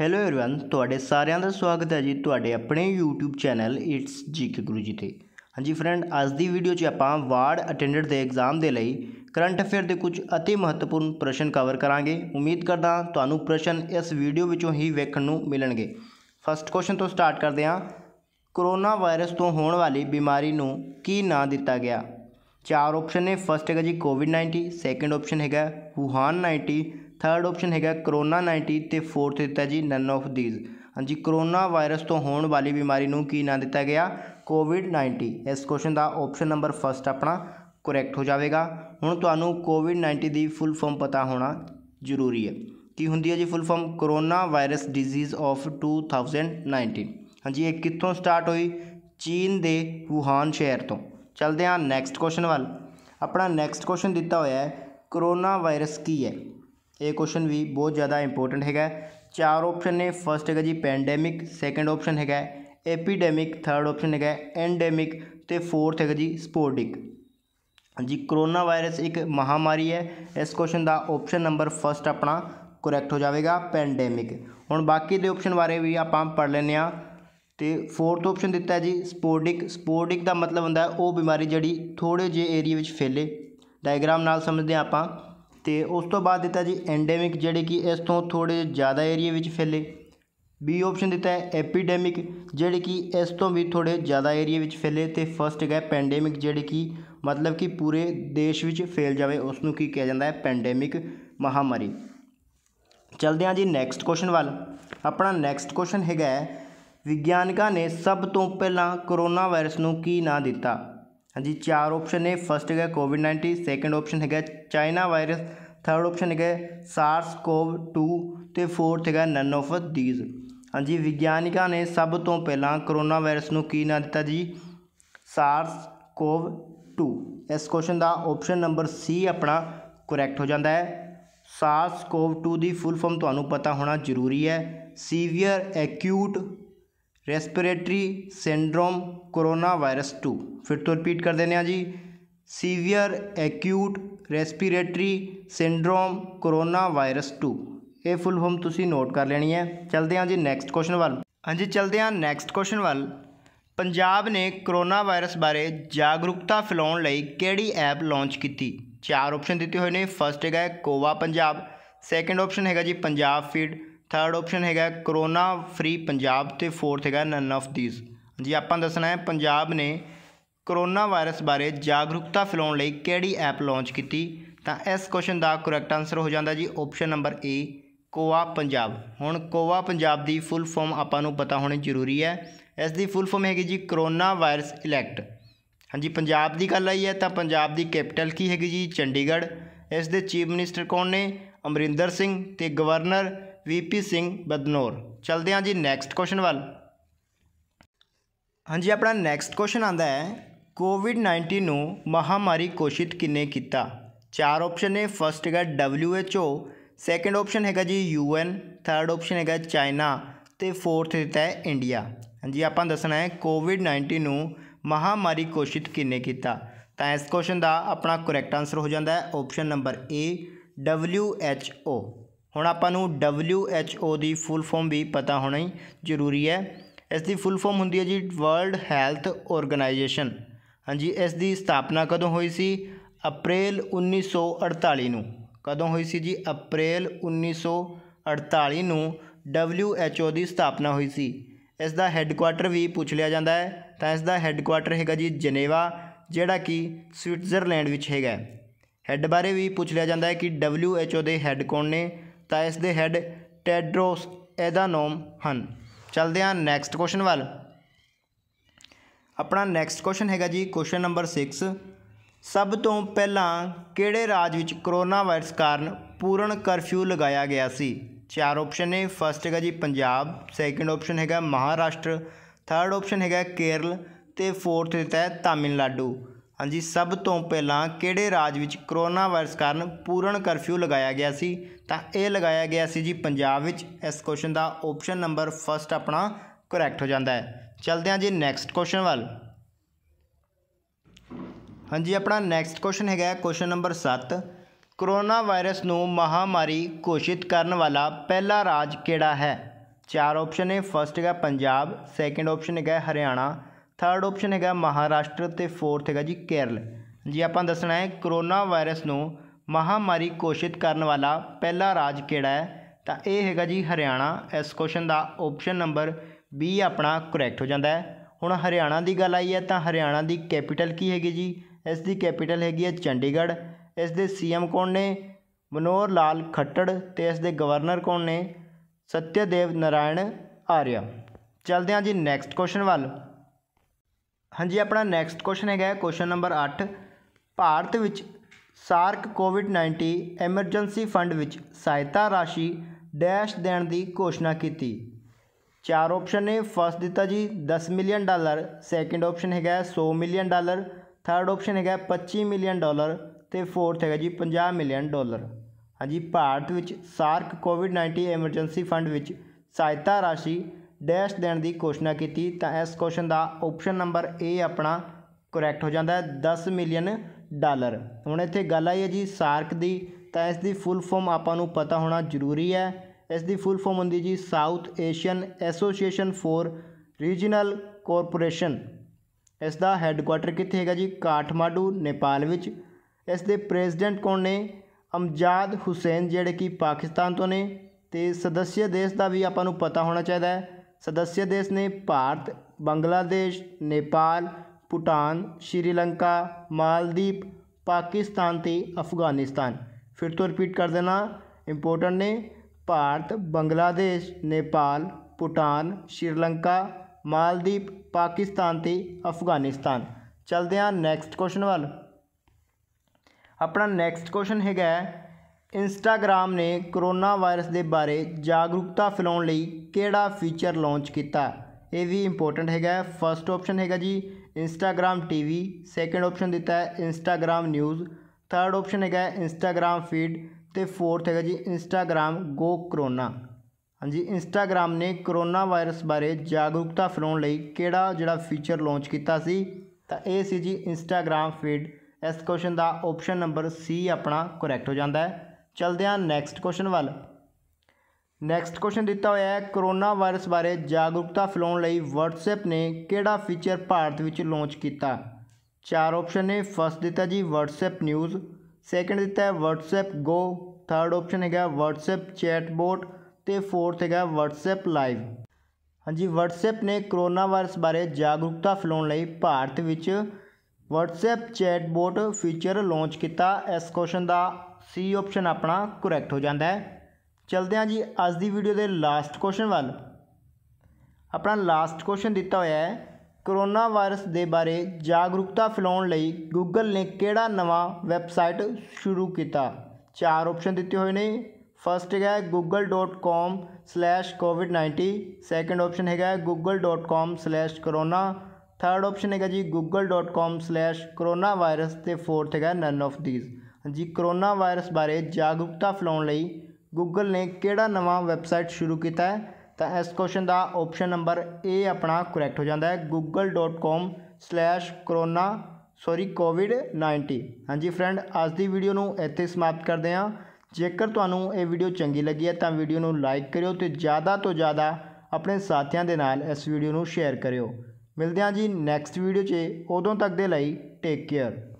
hello everyone ਤੁਹਾਡੇ ਸਾਰਿਆਂ ਦਾ ਸਵਾਗਤ ਹੈ ਜੀ ਤੁਹਾਡੇ ਆਪਣੇ YouTube channel it's GK Guru ji ਤੇ ਹਾਂਜੀ ਫਰੈਂਡ ਅੱਜ ਦੀ ਵੀਡੀਓ 'ਚ ਆਪਾਂ ਵਾਰਡ ਅਟੈਂਡੈਂਟ ਦੇ ਐਗਜ਼ਾਮ ਦੇ ਲਈ ਕਰੰਟ ਅਫੇਅਰ ਦੇ ਕੁਝ ਅਤੀ ਮਹੱਤਵਪੂਰਨ ਪ੍ਰਸ਼ਨ ਕਵਰ ਕਰਾਂਗੇ ਉਮੀਦ ਕਰਦਾ ਤੁਹਾਨੂੰ ਪ੍ਰਸ਼ਨ ਇਸ ਵੀਡੀਓ ਵਿੱਚੋਂ ਹੀ ਵੇਖਣ ਨੂੰ ਮਿਲਣਗੇ ਫਸਟ ਕੁਐਸਚਨ ਤੋਂ ਸਟਾਰਟ ਕਰਦੇ ਹਾਂ ਕੋਰੋਨਾ ਵਾਇਰਸ ਤੋਂ ਹੋਣ ਵਾਲੀ ਬਿਮਾਰੀ ਨੂੰ ਕੀ ਨਾਂ ਦਿੱਤਾ ਗਿਆ ਚਾਰ ਆਪਸ਼ਨ ਨੇ ਫਸਟ ਹੈਗਾ ਜੀ ਕੋਵਿਡ-19 ਸੈਕੰਡ ਆਪਸ਼ਨ ਹੈਗਾ ਵੂਹਾਨ 90 ਥਰਡ ਆਪਸ਼ਨ ਹੈਗਾ ਕਰੋਨਾ 19 ਤੇ ਫੋਰਥ ਦਿੱਤਾ ਜੀ ਨਨ ਆਫ ðiਸ ਹਾਂਜੀ ਕਰੋਨਾ ਵਾਇਰਸ ਤੋਂ ਹੋਣ ਵਾਲੀ ਬਿਮਾਰੀ ਨੂੰ ਕੀ ਨਾਂ ਦਿੱਤਾ ਗਿਆ ਕੋਵਿਡ 19 ਇਸ ਕੁਐਸਚਨ ਦਾ ਆਪਸ਼ਨ ਨੰਬਰ ਫਸਟ ਆਪਣਾ ਕਰੈਕਟ ਹੋ ਜਾਵੇਗਾ ਹੁਣ ਤੁਹਾਨੂੰ ਕੋਵਿਡ 19 ਦੀ ਫੁੱਲ ਫਾਰਮ ਪਤਾ ਹੋਣਾ ਜ਼ਰੂਰੀ ਹੈ ਕੀ ਹੁੰਦੀ ਹੈ ਜੀ full form corona virus disease of 2019 ਹਾਂਜੀ ਇਹ ਕਿੱਥੋਂ ਸਟਾਰਟ ਹੋਈ ਚੀਨ ਦੇ ਵੂਹਾਨ ਸ਼ਹਿਰ ਤੋਂ ਚਲਦੇ ਹਾਂ ਨੈਕਸਟ ਕੁਐਸਚਨ ਵੱਲ ਆਪਣਾ ਨੈਕਸਟ ਕੁਐਸਚਨ ਦਿੱਤਾ ਹੋਇਆ ਹੈ ਕਰੋਨਾ ਵਾਇਰਸ ਕੀ ਹੈ ਇਹ ਕੁਐਸਚਨ ਵੀ ਬਹੁਤ ਜ਼ਿਆਦਾ ਇੰਪੋਰਟੈਂਟ ਹੈਗਾ ਚਾਰ ਆਪਸ਼ਨ ਨੇ ਫਰਸਟ ਹੈਗਾ ਜੀ ਪੈਂਡੈਮਿਕ ਸੈਕੰਡ ਆਪਸ਼ਨ ਹੈਗਾ ਐਪੀਡੈਮਿਕ ਥਰਡ ਆਪਸ਼ਨ ਹੈਗਾ ਐਂਡੈਮਿਕ ਤੇ ਫੋਰਥ ਹੈਗਾ ਜੀ ਸਪੋਰਡਿਕ ਜੀ ਕਰੋਨਾ ਵਾਇਰਸ ਇੱਕ ਮਹਾਮਾਰੀ ਹੈ ਇਸ ਕੁਐਸਚਨ ਦਾ ਆਪਸ਼ਨ ਨੰਬਰ ਫਰਸਟ ਆਪਣਾ ਕਰੈਕਟ ਹੋ ਜਾਵੇਗਾ ਪੈਂਡੈਮਿਕ ਹੁਣ ਬਾਕੀ ਦੇ ਆਪਸ਼ਨ ਬਾਰੇ ਵੀ ਆਪਾਂ ਪੜ੍ਹ ਲੈਨੇ ਆ ਤੇ ਫੋਰਥ ਆਪਸ਼ਨ ਦਿੱਤਾ ਹੈ ਜੀ ਸਪੋਰਡਿਕ ਸਪੋਰਡਿਕ ਦਾ ਮਤਲਬ ਹੁੰਦਾ ਹੈ ਉਹ ਬਿਮਾਰੀ ਜਿਹੜੀ ਥੋੜੇ ਜਿਹੇ ਏਰੀਆ ਵਿੱਚ ਫੈਲੇ ਡਾਇਗਰਾਮ ਨਾਲ ਸਮਝਦੇ ਆਪਾਂ ਅਤੇ ਉਸ ਤੋਂ ਬਾਅਦ ਦਿੱਤਾ ਜੀ ਐਂਡੇਮਿਕ ਜਿਹੜੇ ਕਿ ਇਸ ਤੋਂ ਥੋੜ੍ਹੇ ਜ਼ਿਆਦਾ ਏਰੀਆ ਵਿੱਚ ਫੈਲੇ ਬੀ ਆਪਸ਼ਨ ਦਿੱਤਾ ਹੈ ਐਪੀਡੈਮਿਕ ਜਿਹੜੇ ਕਿ ਇਸ ਤੋਂ ਵੀ ਥੋੜ੍ਹੇ ਜ਼ਿਆਦਾ ਏਰੀਆ ਵਿੱਚ ਫੈਲੇ ਅਤੇ ਫਸਟ ਹੈਗਾ ਪੈਂਡੇਮਿਕ ਜਿਹੜੇ ਕਿ ਮਤਲਬ ਕਿ ਪੂਰੇ ਦੇਸ਼ ਵਿੱਚ ਫੈਲ ਜਾਵੇ ਉਸ ਨੂੰ ਕੀ ਕਿਹਾ ਜਾਂਦਾ ਹੈ ਪੈਂਡੇਮਿਕ ਮਹਾਮਾਰੀ ਚਲਦੇ ਹਾਂ ਜੀ ਨੈਕਸਟ ਕੁਐਸਚਨ ਵੱਲ ਆਪਣਾ ਨੈਕਸਟ ਕੁਐਸਚਨ ਹੈਗਾ ਵਿਗਿਆਨਕਾਂ ਨੇ ਸਭ ਤੋਂ ਪਹਿਲਾਂ ਕੋਰੋਨਾ ਵਾਇਰਸ ਨੂੰ ਕੀ ਨਾਂ ਦਿੱਤਾ ਹਾਂਜੀ ਚਾਰ ਆਪਸ਼ਨ ਨੇ ਫਸਟ ਹੈਗਾ ਕੋਵਿਡ-19 ਸੈਕੰਡ ਆਪਸ਼ਨ ਹੈਗਾ ਚਾਈਨਾ ਵਾਇਰਸ ਥਰਡ ਆਪਸ਼ਨ ਹੈਗਾ ਸਾਰਸ ਕੋਵ 2 ਤੇ ਫੋਰਥ ਹੈਗਾ ਨਨ ਆਫ ਥੀਸ ਹਾਂਜੀ ਵਿਗਿਆਨਿਕਾਂ ਨੇ ਸਭ ਤੋਂ ਪਹਿਲਾਂ ਕਰੋਨਾ ਵਾਇਰਸ ਨੂੰ ਕੀ ਨਾਮ ਦਿੱਤਾ ਜੀ ਸਾਰਸ ਕੋਵ 2 ਇਸ ਕੁਐਸਚਨ ਦਾ ਆਪਸ਼ਨ ਨੰਬਰ ਸੀ ਆਪਣਾ ਕਰੈਕਟ ਹੋ ਜਾਂਦਾ ਹੈ ਸਾਰਸ ਕੋਵ 2 ਦੀ ਫੁੱਲ ਫਾਰਮ ਤੁਹਾਨੂੰ ਪਤਾ ਹੋਣਾ ਜ਼ਰੂਰੀ ਹੈ severe acute respiratory syndrome corona virus 2 ਫਿਰ ਤੋਂ ਰਿਪੀਟ ਕਰ ਦਿੰਦੇ ਆ ਜੀ severe acute respiratory syndrome corona virus 2 ਇਹ ਫੁੱਲ ਹੋਮ ਤੁਸੀਂ ਨੋਟ ਕਰ ਲੈਣੀ ਹੈ ਚਲਦੇ ਹਾਂ ਜੀ ਨੈਕਸਟ ਕੁਐਸਚਨ ਵੱਲ ਹਾਂਜੀ ਚਲਦੇ ਹਾਂ ਨੈਕਸਟ ਕੁਐਸਚਨ ਵੱਲ ਪੰਜਾਬ ਨੇ ਕੋਰੋਨਾ ਵਾਇਰਸ ਬਾਰੇ ਜਾਗਰੂਕਤਾ ਫੈਲਾਉਣ ਲਈ ਕਿਹੜੀ ਐਪ ਲਾਂਚ ਕੀਤੀ ਚਾਰ ਆਪਸ਼ਨ ਦਿੱਤੇ ਹੋਏ ਨੇ ਫਸਟ ਹੈਗਾ ਕੋਵਾ ਪੰਜਾਬ ਸੈਕੰਡ ਆਪਸ਼ਨ ਹੈਗਾ ਜੀ ਪੰਜਾਬ ਫੀਡ ਥਰਡ ਆਪਸ਼ਨ ਹੈਗਾ ਕਰੋਨਾ ਫ੍ਰੀ ਪੰਜਾਬ ਤੇ ਫੋਰਥ ਹੈਗਾ ਨਨ ਆਫ ਥੀਸ ਜੀ ਆਪਾਂ ਦੱਸਣਾ ਹੈ ਪੰਜਾਬ ਨੇ ਕਰੋਨਾ ਵਾਇਰਸ ਬਾਰੇ ਜਾਗਰੂਕਤਾ ਫੈਲਾਉਣ ਲਈ ਕਿਹੜੀ ਐਪ ਲਾਂਚ ਕੀਤੀ ਤਾਂ ਇਸ ਕੁਐਸਚਨ ਦਾ ਕਰੈਕਟ ਆਨਸਰ ਹੋ ਜਾਂਦਾ ਜੀ ਆਪਸ਼ਨ ਨੰਬਰ ਏ ਕੋਆ ਪੰਜਾਬ ਹੁਣ ਕੋਆ ਪੰਜਾਬ ਦੀ ਫੁੱਲ ਫਾਰਮ ਆਪਾਂ ਨੂੰ ਪਤਾ ਹੋਣੀ ਜ਼ਰੂਰੀ ਹੈ ਇਸ ਦੀ ਫੁੱਲ ਫਾਰਮ ਹੈਗੀ ਜੀ ਕਰੋਨਾ ਵਾਇਰਸ ਇਲੈਕਟ ਹਾਂਜੀ ਪੰਜਾਬ ਦੀ ਗੱਲ ਆਈ ਹੈ ਤਾਂ ਪੰਜਾਬ ਦੀ ਕੈਪੀਟਲ ਕੀ ਹੈਗੀ ਜੀ ਚੰਡੀਗੜ੍ਹ ਇਸ ਦੇ ਚੀਫ ਮਿਨਿਸਟਰ ਕੌਣ ਨੇ ਅਮਰਿੰਦਰ ਸਿੰਘ ਤੇ ਗਵਰਨਰ ਵੀਪੀ ਸਿੰਘ ਬਦਨੌਰ ਚਲਦੇ ਹਾਂ ਜੀ ਨੈਕਸਟ ਕੁਐਸਚਨ ਵੱਲ ਹਾਂਜੀ ਆਪਣਾ ਨੈਕਸਟ ਕੁਐਸਚਨ ਆਂਦਾ ਹੈ ਕੋਵਿਡ-19 ਨੂੰ ਮਹਾਮਾਰੀ ਘੋਸ਼ਿਤ ਕਿਨੇ ਕੀਤਾ ਚਾਰ ਆਪਸ਼ਨ ਨੇ ਫਰਸਟ ਹੈਗਾ WHO ਸੈਕੰਡ ਆਪਸ਼ਨ ਹੈਗਾ ਜੀ UN ਥਰਡ ਆਪਸ਼ਨ ਹੈਗਾ ਚਾਈਨਾ ਤੇ ਫੋਰਥ ਦਿੱਤਾ ਹੈ ਇੰਡੀਆ ਹਾਂਜੀ ਆਪਾਂ ਦੱਸਣਾ ਹੈ ਕੋਵਿਡ-19 ਨੂੰ ਮਹਾਮਾਰੀ ਘੋਸ਼ਿਤ ਕਿਨੇ ਕੀਤਾ ਤਾਂ ਇਸ ਕੁਐਸਚਨ ਦਾ ਆਪਣਾ ਕਰੈਕਟ ਆਨਸਰ ਹੋ ਜਾਂਦਾ ਹੈ ਆਪਸ਼ਨ ਨੰਬਰ A WHO ਹੁਣ ਆਪਾਂ ਨੂੰ WHO ਦੀ ਫੁੱਲ ਫਾਰਮ ਵੀ ਪਤਾ ਹੋਣਾ ਹੀ ਜ਼ਰੂਰੀ ਹੈ ਇਸ ਦੀ ਫੁੱਲ ਫਾਰਮ ਹੁੰਦੀ ਹੈ ਜੀ ਵਰਲਡ ਹੈਲਥ ਆਰਗੇਨਾਈਜੇਸ਼ਨ ਹਾਂਜੀ ਇਸ ਦੀ ਸਥਾਪਨਾ ਕਦੋਂ ਹੋਈ ਸੀ ਅਪ੍ਰੈਲ 1948 ਨੂੰ ਕਦੋਂ ਹੋਈ ਸੀ ਜੀ ਅਪ੍ਰੈਲ 1948 ਨੂੰ WHO ਦੀ ਸਥਾਪਨਾ ਹੋਈ ਸੀ ਇਸ ਦਾ ਹੈੱਡਕੁਆਟਰ ਵੀ ਪੁੱਛ ਲਿਆ ਜਾਂਦਾ ਹੈ ਤਾਂ ਇਸ ਦਾ ਹੈੱਡਕੁਆਟਰ ਹੈਗਾ ਜੀ ਜਨੇਵਾ ਜਿਹੜਾ ਕਿ ਸਵਿਟਜ਼ਰਲੈਂਡ ਵਿੱਚ ਹੈਗਾ ਹੈੱਡ ਬਾਰੇ ਵੀ ਪੁੱਛ ਲਿਆ ਜਾਂਦਾ ਹੈ ਕਿ WHO ਦੇ ਹੈੱਡ ਕੌਣ ਨੇ ਤਾਂ ਇਸ ਦੇ ਹੈੱਡ ਟੈਡਰੋਸ ਐਦਾਨੋਮ ਹਨ ਚਲਦੇ ਹਾਂ ਨੈਕਸਟ ਕੁਐਸਚਨ ਵੱਲ ਆਪਣਾ ਨੈਕਸਟ ਕੁਐਸਚਨ ਹੈਗਾ ਜੀ ਕੁਐਸਚਨ ਨੰਬਰ 6 ਸਭ ਤੋਂ ਪਹਿਲਾਂ ਕਿਹੜੇ ਰਾਜ ਵਿੱਚ ਕਰੋਨਾ ਵਾਇਰਸ ਕਾਰਨ ਪੂਰਨ ਕਰਫਿਊ ਲਗਾਇਆ ਗਿਆ ਸੀ ਚਾਰ ਆਪਸ਼ਨ ਨੇ ਫਰਸਟ ਹੈਗਾ ਜੀ ਪੰਜਾਬ ਸੈਕੰਡ ਆਪਸ਼ਨ ਹੈਗਾ ਮਹਾਰਾਸ਼ਟਰ ਥਰਡ ਆਪਸ਼ਨ ਹੈਗਾ ਕੇਰਲ ਤੇ ਫੋਰਥ ਦਿੱਤਾ ਹੈ ਤਾਮਿਲਨਾਡੂ ਹਾਂਜੀ ਸਭ ਤੋਂ ਪਹਿਲਾਂ ਕਿਹੜੇ ਰਾਜ ਵਿੱਚ ਕਰੋਨਾ ਵਾਇਰਸ ਕਾਰਨ ਪੂਰਨ ਕਰਫਿਊ ਲਗਾਇਆ ਗਿਆ ਸੀ ਤਾਂ ਇਹ ਲਗਾਇਆ ਗਿਆ ਸੀ ਜੀ ਪੰਜਾਬ ਵਿੱਚ ਇਸ ਕੁਐਸਚਨ ਦਾ ਆਪਸ਼ਨ ਨੰਬਰ 1 ਆਪਣਾ ਕਰੈਕਟ ਹੋ ਜਾਂਦਾ ਹੈ ਚਲਦੇ ਹਾਂ ਜੀ ਨੈਕਸਟ ਕੁਐਸਚਨ ਵੱਲ ਹਾਂਜੀ ਆਪਣਾ ਨੈਕਸਟ ਕੁਐਸਚਨ ਹੈਗਾ ਕੁਐਸਚਨ ਨੰਬਰ 7 ਕਰੋਨਾ ਵਾਇਰਸ ਨੂੰ ਮਹਾਮਾਰੀ ਘੋਸ਼ਿਤ ਕਰਨ ਵਾਲਾ ਪਹਿਲਾ ਰਾਜ ਕਿਹੜਾ ਹੈ ਚਾਰ ਆਪਸ਼ਨ ਹੈ ਫਸਟ ਹੈਗਾ ਪੰਜਾਬ ਸੈਕੰਡ ਆਪਸ਼ਨ ਹੈਗਾ ਹਰਿਆਣਾ ਥਰਡ ਆਪਸ਼ਨ ਹੈਗਾ ਮਹਾਰਾਸ਼ਟਰ ਤੇ ਫੋਰਥ ਹੈਗਾ ਜੀ ਕੇਰਲ ਜੀ ਆਪਾਂ ਦੱਸਣਾ ਹੈ ਕਰੋਨਾ ਵਾਇਰਸ ਨੂੰ ਮਹਾਮਾਰੀ ਘੋਸ਼ਿਤ ਕਰਨ ਵਾਲਾ ਪਹਿਲਾ ਰਾਜ ਕਿਹੜਾ ਹੈ ਤਾਂ ਇਹ ਹੈਗਾ ਜੀ ਹਰਿਆਣਾ ਇਸ ਕੁਐਸਚਨ ਦਾ ਆਪਸ਼ਨ ਨੰਬਰ ਬੀ ਆਪਣਾ ਕਰੈਕਟ ਹੋ ਜਾਂਦਾ ਹੈ ਹੁਣ ਹਰਿਆਣਾ ਦੀ ਗੱਲ ਆਈ ਹੈ ਤਾਂ ਹਰਿਆਣਾ ਦੀ ਕੈਪੀਟਲ ਕੀ ਹੈਗੀ ਜੀ ਇਸ ਦੀ ਕੈਪੀਟਲ ਹੈਗੀ ਹੈ ਚੰਡੀਗੜ੍ਹ ਇਸ ਦੇ ਸੀਐਮ ਕੌਣ ਨੇ ਮਨੋਹਰ ਲਾਲ ਖੱਟੜ ਤੇ ਇਸ ਦੇ ਗਵਰਨਰ ਕੌਣ ਨੇ ਸਤਿਆਦੇਵ ਨਾਰਾਇਣ ਆਰਿਆ ਚਲਦੇ ਹਾਂ ਜੀ ਨੈਕਸਟ ਕੁਐਸਚਨ ਵੱਲ ਹਾਂਜੀ ਆਪਣਾ ਨੈਕਸਟ ਕੁਐਸਚਨ ਹੈਗਾ ਕੁਐਸਚਨ ਨੰਬਰ 8 ਭਾਰਤ ਵਿੱਚ ਸਾਰਕ ਕੋਵਿਡ-19 ਐਮਰਜੈਂਸੀ ਫੰਡ ਵਿੱਚ ਸਹਾਇਤਾ ਰਾਸ਼ੀ ਡੈਸ਼ ਦੇਣ ਦੀ ਘੋਸ਼ਣਾ ਕੀਤੀ ਚਾਰ ਆਪਸ਼ਨ ਨੇ ਫਸਟ ਦਿੱਤਾ ਜੀ 10 ਮਿਲੀਅਨ ਡਾਲਰ ਸੈਕਿੰਡ ਆਪਸ਼ਨ ਹੈਗਾ 100 ਮਿਲੀਅਨ ਡਾਲਰ ਥਰਡ ਆਪਸ਼ਨ ਹੈਗਾ 25 ਮਿਲੀਅਨ ਡਾਲਰ ਤੇ ਫੋਰਥ ਹੈਗਾ ਜੀ 50 ਮਿਲੀਅਨ ਡਾਲਰ ਹਾਂਜੀ ਭਾਰਤ ਵਿੱਚ ਸਾਰਕ ਕੋਵਿਡ-19 ਐਮਰਜੈਂਸੀ ਫੰਡ ਵਿੱਚ ਸਹਾਇਤਾ ਰਾਸ਼ੀ ਡੈਸ਼ ਦੇਣ ਦੀ ਕੋਸ਼ਿਸ਼ ਕੀਤੀ ਤਾਂ ਇਸ ਕੁਐਸਚਨ ਦਾ ਆਪਸ਼ਨ ਨੰਬਰ A ਆਪਣਾ ਕਰੈਕਟ ਹੋ ਜਾਂਦਾ ਹੈ 10 ਮਿਲੀਅਨ ਡਾਲਰ ਹੁਣ ਇੱਥੇ ਗੱਲ ਆਈ ਹੈ ਜੀ ਸਾਰਕ ਦੀ ਤਾਂ ਇਸ ਦੀ ਫੁੱਲ ਫਾਰਮ ਆਪਾਂ ਨੂੰ ਪਤਾ ਹੋਣਾ ਜ਼ਰੂਰੀ ਹੈ ਇਸ ਦੀ ਫੁੱਲ ਫਾਰਮ ਹੁੰਦੀ ਜੀ south Asian association for regional corporation ਇਸ ਦਾ ਹੈੱਡਕੁਆਟਰ ਕਿੱਥੇ ਹੈਗਾ ਜੀ ਕਾਠਮਾਂਡੂ ਨੇਪਾਲ ਵਿੱਚ ਇਸ ਦੇ ਪ੍ਰੈਜ਼ੀਡੈਂਟ ਕੌਣ ਨੇ ਅਮਜਾਦ ਹੁਸੈਨ ਜਿਹੜੇ ਕਿ ਪਾਕਿਸਤਾਨ ਤੋਂ ਨੇ ਤੇ ਸਦੱਸਿਆ ਦੇਸ਼ ਦਾ ਵੀ ਆਪਾਂ ਨੂੰ ਪਤਾ ਹੋਣਾ ਚਾਹੀਦਾ ਹੈ सदस्य देश तो ने भारत बांग्लादेश नेपाल भूटान श्रीलंका मालदीप पाकिस्तान थे अफ़गानिस्तान फिर तो रिपीट कर देना इंपोर्टेंट ने भारत बांग्लादेश नेपाल भूटान श्रीलंका मालदीप पाकिस्तान थे अफ़गानिस्तान चलते हैं नैक्सट क्वेश्चन वाल अपना नैक्सट क्वेश्चन है ਇੰਸਟਾਗ੍ਰਾਮ ਨੇ ਕੋਰੋਨਾ ਵਾਇਰਸ ਦੇ ਬਾਰੇ ਜਾਗਰੂਕਤਾ ਫੈਲਾਉਣ ਲਈ ਕਿਹੜਾ ਫੀਚਰ ਲਾਂਚ ਕੀਤਾ ਇਹ ਵੀ ਇੰਪੋਰਟੈਂਟ ਹੈਗਾ ਫਸਟ ਆਪਸ਼ਨ ਹੈਗਾ ਜੀ ਇੰਸਟਾਗ੍ਰਾਮ ਟੀਵੀ ਸੈਕੰਡ ਆਪਸ਼ਨ ਦਿੱਤਾ ਹੈ ਇੰਸਟਾਗ੍ਰਾਮ ਨਿਊਜ਼ ਥਰਡ ਆਪਸ਼ਨ ਹੈਗਾ ਇੰਸਟਾਗ੍ਰਾਮ ਫੀਡ ਤੇ ਫੋਰਥ ਹੈਗਾ ਜੀ ਇੰਸਟਾਗ੍ਰਾਮ ਗੋ ਕਰੋਨਾ ਹਾਂਜੀ ਇੰਸਟਾਗ੍ਰਾਮ ਨੇ ਕਰੋਨਾ ਵਾਇਰਸ ਬਾਰੇ ਜਾਗਰੂਕਤਾ ਫੈਲਾਉਣ ਲਈ ਕਿਹੜਾ ਜਿਹੜਾ ਫੀਚਰ ਲਾਂਚ ਕੀਤਾ ਸੀ ਤਾਂ ਇਹ ਸੀ ਜੀ ਇੰਸਟਾਗ੍ਰਾਮ ਫੀਡ ਇਸ ਕੁਐਸਚਨ ਦਾ ਆਪਸ਼ਨ ਨੰਬਰ ਸੀ ਆਪਣਾ ਕਰੈਕਟ ਹੋ ਜਾਂਦਾ ਹੈ ਚਲਦੇ ਹਾਂ ਨੈਕਸਟ ਕੁਐਸਚਨ ਵੱਲ ਨੈਕਸਟ ਕੁਐਸਚਨ ਦਿੱਤਾ ਹੋਇਆ ਹੈ ਕਰੋਨਾ ਵਾਇਰਸ ਬਾਰੇ ਜਾਗਰੂਕਤਾ ਫੈਲਾਉਣ ਲਈ WhatsApp ਨੇ ਕਿਹੜਾ ਫੀਚਰ ਭਾਰਤ ਵਿੱਚ ਲਾਂਚ ਕੀਤਾ ਚਾਰ ਆਪਸ਼ਨ ਨੇ ਫਸਟ ਦਿੱਤਾ ਜੀ WhatsApp ਨਿਊਜ਼ ਸੈਕੰਡ ਦਿੱਤਾ ਹੈ WhatsApp Go ਥਰਡ ਆਪਸ਼ਨ ਹੈਗਾ WhatsApp ਚੈਟਬੋਟ ਤੇ ਫੋਰਥ ਹੈਗਾ WhatsApp ਲਾਈਵ ਹਾਂਜੀ WhatsApp ਨੇ ਕਰੋਨਾ ਵਾਇਰਸ ਬਾਰੇ ਜਾਗਰੂਕਤਾ ਫੈਲਾਉਣ ਲਈ ਭਾਰਤ ਵਿੱਚ WhatsApp ਚੈਟਬੋਟ ਫੀਚਰ ਲਾਂਚ ਕੀਤਾ ਇਸ ਕੁਐਸਚਨ ਦਾ ਸੀ ਆਪਸ਼ਨ ਆਪਣਾ ਕਰੈਕਟ ਹੋ ਜਾਂਦਾ ਹੈ ਚਲਦੇ ਹਾਂ ਜੀ ਅੱਜ ਦੀ ਵੀਡੀਓ ਦੇ ਲਾਸਟ ਕੁਐਸਚਨ ਵੱਲ ਆਪਣਾ ਲਾਸਟ ਕੁਐਸਚਨ ਦਿੱਤਾ ਹੋਇਆ ਹੈ ਕਰੋਨਾ ਵਾਇਰਸ ਦੇ ਬਾਰੇ ਜਾਗਰੂਕਤਾ ਫੈਲਾਉਣ ਲਈ ਗੂਗਲ ਨੇ ਕਿਹੜਾ ਨਵਾਂ ਵੈਬਸਾਈਟ ਸ਼ੁਰੂ ਕੀਤਾ ਚਾਰ ਆਪਸ਼ਨ ਦਿੱਤੇ ਹੋਏ ਨੇ ਫਰਸਟ ਹੈਗਾ google.com/covid19 ਸੈਕੰਡ ਆਪਸ਼ਨ ਹੈਗਾ google.com/corona ਥਰਡ ਆਪਸ਼ਨ ਹੈਗਾ ਜੀ google.com/coronavirus ਤੇ ਫੋਰਥ ਹੈਗਾ ਨਨ ਆਫ ਥੀਸ ਹਾਂਜੀ ਕਰੋਨਾ ਵਾਇਰਸ ਬਾਰੇ ਜਾਗਰੂਕਤਾ ਫੈਲਾਉਣ ਲਈ ਗੂਗਲ ਨੇ ਕਿਹੜਾ ਨਵਾਂ ਵੈਬਸਾਈਟ ਸ਼ੁਰੂ ਕੀਤਾ ਹੈ ਤਾਂ ਇਸ ਕੁਐਸਚਨ ਦਾ ਆਪਸ਼ਨ ਨੰਬਰ A ਆਪਣਾ ਕਰੈਕਟ ਹੋ ਜਾਂਦਾ ਹੈ google.com/corona ਸੌਰੀ covid-19 ਹਾਂਜੀ ਫਰੈਂਡ ਅੱਜ ਦੀ ਵੀਡੀਓ ਨੂੰ ਇੱਥੇ ਸਮਾਪਤ ਕਰਦੇ ਹਾਂ ਜੇਕਰ ਤੁਹਾਨੂੰ ਇਹ ਵੀਡੀਓ ਚੰਗੀ ਲੱਗੀ ਹੈ ਤਾਂ ਵੀਡੀਓ ਨੂੰ ਲਾਈਕ ਕਰਿਓ ਤੇ ਜ਼ਿਆਦਾ ਤੋਂ ਜ਼ਿਆਦਾ ਆਪਣੇ ਸਾਥੀਆਂ ਦੇ ਨਾਲ ਇਸ ਵੀਡੀਓ ਨੂੰ ਸ਼ੇਅਰ ਕਰਿਓ ਮਿਲਦੇ ਹਾਂ ਜੀ ਨੈਕਸਟ ਵੀਡੀਓ 'ਚ ਉਦੋਂ ਤੱਕ ਦੇ ਲਈ ਟੇਕ ਕੇਅਰ